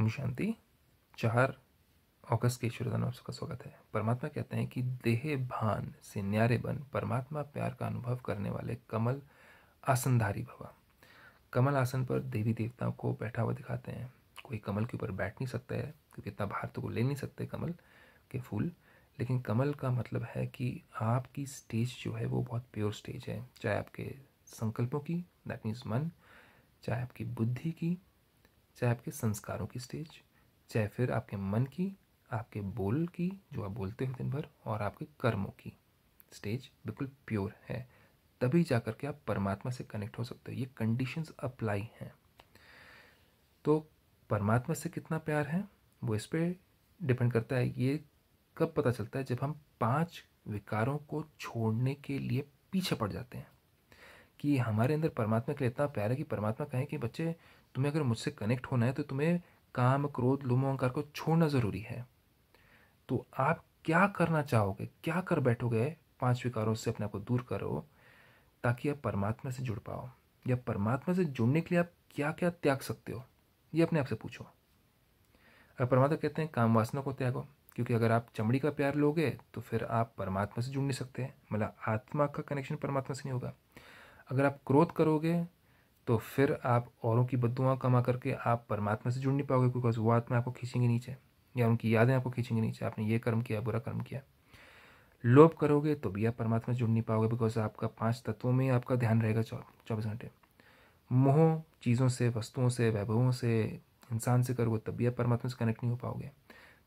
ओम शांति चार अगस्त के श्रोता में आप स्वागत है परमात्मा कहते हैं कि देह भान से न्यारे बन परमात्मा प्यार का अनुभव करने वाले कमल आसनधारी भवा कमल आसन पर देवी देवताओं को बैठा हुआ दिखाते हैं कोई कमल के ऊपर बैठ नहीं सकता है क्योंकि इतना भारत तो ले नहीं सकते कमल के फूल लेकिन कमल का मतलब है कि आपकी स्टेज जो है वो बहुत प्योर स्टेज है चाहे आपके संकल्पों की दैट मीन्स मन चाहे आपकी बुद्धि की चाहे आपके संस्कारों की स्टेज चाहे फिर आपके मन की आपके बोल की जो आप बोलते हो दिन भर और आपके कर्मों की स्टेज बिल्कुल प्योर है तभी जा कर के आप परमात्मा से कनेक्ट हो सकते हो ये कंडीशंस अप्लाई हैं तो परमात्मा से कितना प्यार है वो इस पर डिपेंड करता है ये कब पता चलता है जब हम पांच विकारों को छोड़ने के लिए पीछे पड़ जाते हैं कि हमारे अंदर परमात्मा के लिए इतना प्यार है कि परमात्मा कहें कि बच्चे तुम्हें अगर मुझसे कनेक्ट होना है तो तुम्हें काम क्रोध लोम अहंकार को छोड़ना ज़रूरी है तो आप क्या करना चाहोगे क्या कर बैठोगे पांच विकारों से अपने आप को दूर करो ताकि आप परमात्मा से जुड़ पाओ या परमात्मा से जुड़ने के लिए आप क्या क्या त्याग सकते हो ये अपने आप से पूछो अगर परमात्मा कहते हैं काम वासना को त्यागो क्योंकि अगर आप चमड़ी का प्यार लोगे तो फिर आप परमात्मा से जुड़ नहीं सकते मतलब आत्मा का कनेक्शन परमात्मा से नहीं होगा अगर आप क्रोध करोगे तो फिर आप औरों की बदुआ कमा करके आप परमात्मा से जुड़ नहीं पाओगे बिकॉज वो आत्मा आपको खींचेंगे नीचे या उनकी यादें आपको खींचेंगे नीचे आपने ये कर्म किया बुरा कर्म किया लोभ करोगे तो भी आप परमात्मा से जुड़ नहीं पाओगे बिकॉज आपका पांच तत्वों में आपका ध्यान रहेगा चौबीस घंटे मोह चीज़ों से वस्तुओं से वैभवों से इंसान से करोगे तब भी आप परमात्मा से कनेक्ट नहीं हो पाओगे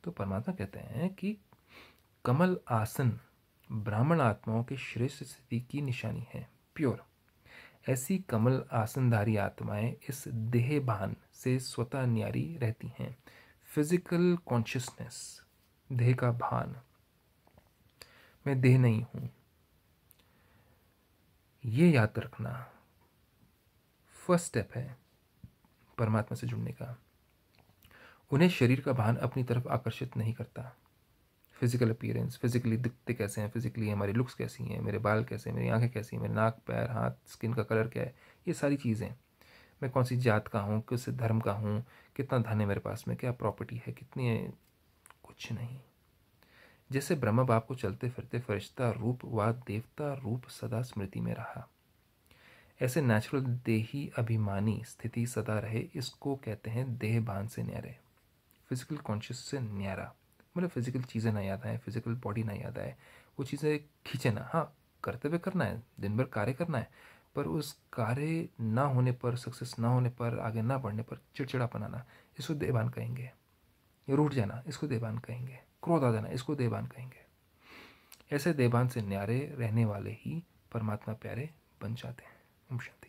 तो परमात्मा कहते हैं कि कमल आसन ब्राह्मण आत्माओं की श्रेष्ठ स्थिति की निशानी है प्योर ऐसी कमल आसनधारी आत्माएं इस देह भान से स्वतः न्यारी रहती हैं फिजिकल कॉन्शियसनेस देह का भान मैं देह नहीं हूं ये याद रखना फर्स्ट स्टेप है परमात्मा से जुड़ने का उन्हें शरीर का भान अपनी तरफ आकर्षित नहीं करता फिजिकल अपीयरेंस फिजिकली दिखते कैसे हैं फिजिकली हमारी लुक्स कैसी हैं मेरे बाल कैसे हैं मेरी आंखें कैसी हैं मेरे नाक पैर हाथ स्किन का कलर क्या है ये सारी चीज़ें मैं कौन सी जात का हूँ किस धर्म का हूँ कितना धन है मेरे पास में क्या प्रॉपर्टी है कितनी है कुछ नहीं जैसे ब्रह्म बाप को चलते फिरते फरिश्ता रूप व देवता रूप सदा स्मृति में रहा ऐसे नेचुरल देही अभिमानी स्थिति सदा रहे इसको कहते हैं देह भान से न्यारे फिजिकल कॉन्शियस से न्यारा मतलब फ़िज़िकल चीज़ें नहीं याद आए फिज़िकल बॉडी नहीं याद आए वो चीज़ें खींचे ना हाँ करते हुए करना है दिन भर कार्य करना है पर उस कार्य ना होने पर सक्सेस ना होने पर आगे ना बढ़ने पर चिड़चिड़ा बनाना इसको देवान कहेंगे रूठ जाना इसको देवान कहेंगे क्रोध आ जाना इसको देवान कहेंगे ऐसे देवान से न्यारे रहने वाले ही परमात्मा प्यारे बन जाते हैं